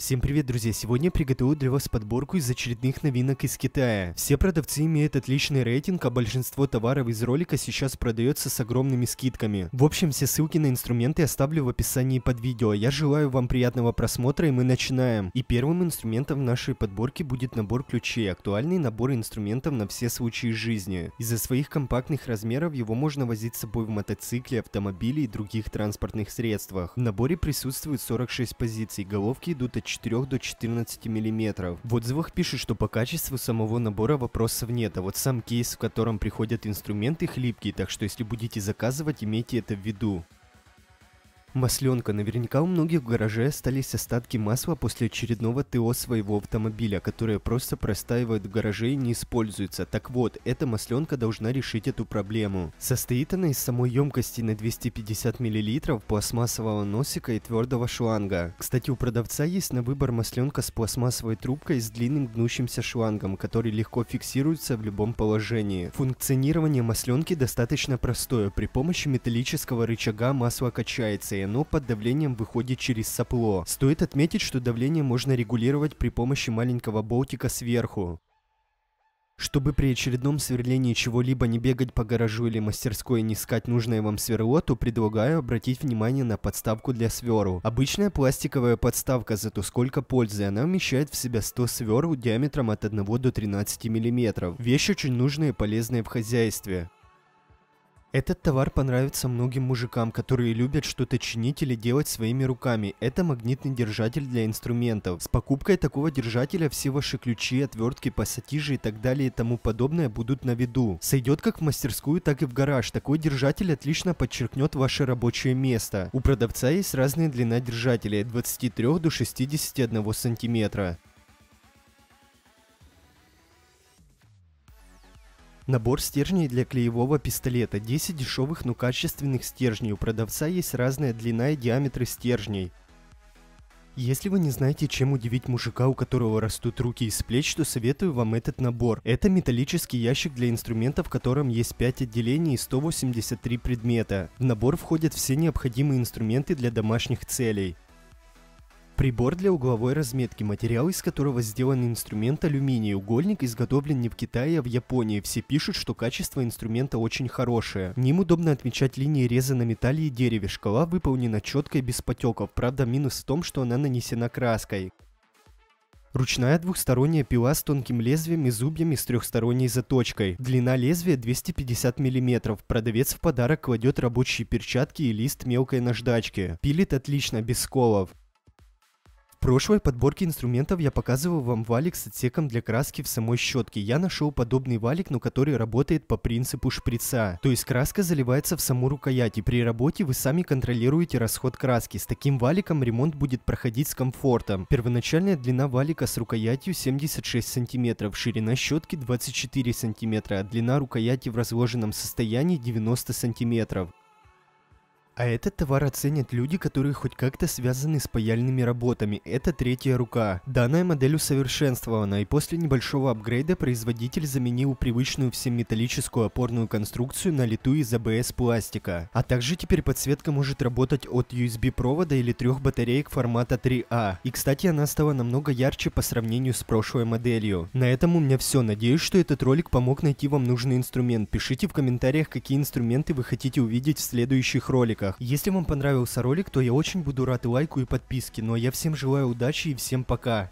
Всем привет, друзья! Сегодня приготовлю для вас подборку из очередных новинок из Китая. Все продавцы имеют отличный рейтинг, а большинство товаров из ролика сейчас продается с огромными скидками. В общем, все ссылки на инструменты оставлю в описании под видео. Я желаю вам приятного просмотра и мы начинаем. И первым инструментом в нашей подборке будет набор ключей, актуальный набор инструментов на все случаи жизни. Из-за своих компактных размеров его можно возить с собой в мотоцикле, автомобиле и других транспортных средствах. В наборе присутствует 46 позиций, головки идут от 4 до 14 мм. В отзывах пишут, что по качеству самого набора вопросов нет, а вот сам кейс, в котором приходят инструменты хлипкий, так что если будете заказывать, имейте это в виду. Масленка, наверняка у многих в гараже остались остатки масла после очередного ТО своего автомобиля, которые просто простаивают в гараже и не используются. Так вот, эта масленка должна решить эту проблему. Состоит она из самой емкости на 250 мл, пластмассового носика и твердого шланга. Кстати, у продавца есть на выбор масленка с пластмассовой трубкой с длинным гнущимся шлангом, который легко фиксируется в любом положении. Функционирование масленки достаточно простое. При помощи металлического рычага масло качается и оно под давлением выходит через сопло. Стоит отметить, что давление можно регулировать при помощи маленького болтика сверху. Чтобы при очередном сверлении чего-либо не бегать по гаражу или мастерской и не искать нужное вам сверло, то предлагаю обратить внимание на подставку для сверл. Обычная пластиковая подставка, зато сколько пользы, она вмещает в себя 100 сверл диаметром от 1 до 13 мм. Вещь очень нужная и полезная в хозяйстве. Этот товар понравится многим мужикам, которые любят что-то чинить или делать своими руками. Это магнитный держатель для инструментов. С покупкой такого держателя все ваши ключи, отвертки, пассатижи и так далее и тому подобное будут на виду. Сойдет как в мастерскую, так и в гараж. Такой держатель отлично подчеркнет ваше рабочее место. У продавца есть разные длина держателей от 23 до 61 сантиметра. Набор стержней для клеевого пистолета. 10 дешевых, но качественных стержней. У продавца есть разная длина и диаметры стержней. Если вы не знаете, чем удивить мужика, у которого растут руки из плеч, то советую вам этот набор. Это металлический ящик для инструмента, в котором есть 5 отделений и 183 предмета. В набор входят все необходимые инструменты для домашних целей. Прибор для угловой разметки, материал из которого сделан инструмент алюминий. Угольник изготовлен не в Китае, а в Японии. Все пишут, что качество инструмента очень хорошее. Ним удобно отмечать линии реза на металле и дереве. Шкала выполнена четко и без потеков. Правда, минус в том, что она нанесена краской. Ручная двухсторонняя пила с тонким лезвием и зубьями с трехсторонней заточкой. Длина лезвия 250 мм. Продавец в подарок кладет рабочие перчатки и лист мелкой наждачки. Пилит отлично, без сколов прошлой подборке инструментов я показывал вам валик с отсеком для краски в самой щетке. Я нашел подобный валик, но который работает по принципу шприца. То есть краска заливается в саму рукоять, и при работе вы сами контролируете расход краски. С таким валиком ремонт будет проходить с комфортом. Первоначальная длина валика с рукоятью 76 см, ширина щетки 24 см, а длина рукояти в разложенном состоянии 90 см. А этот товар оценят люди, которые хоть как-то связаны с паяльными работами. Это третья рука. Данная модель усовершенствована, и после небольшого апгрейда производитель заменил привычную всем металлическую опорную конструкцию на литую из ABS а пластика. А также теперь подсветка может работать от USB провода или трех батареек формата 3А. И кстати, она стала намного ярче по сравнению с прошлой моделью. На этом у меня все. Надеюсь, что этот ролик помог найти вам нужный инструмент. Пишите в комментариях, какие инструменты вы хотите увидеть в следующих роликах соцсетях. Если вам понравился ролик, то я очень буду рад и лайку и подписке, но я всем желаю удачи и всем пока.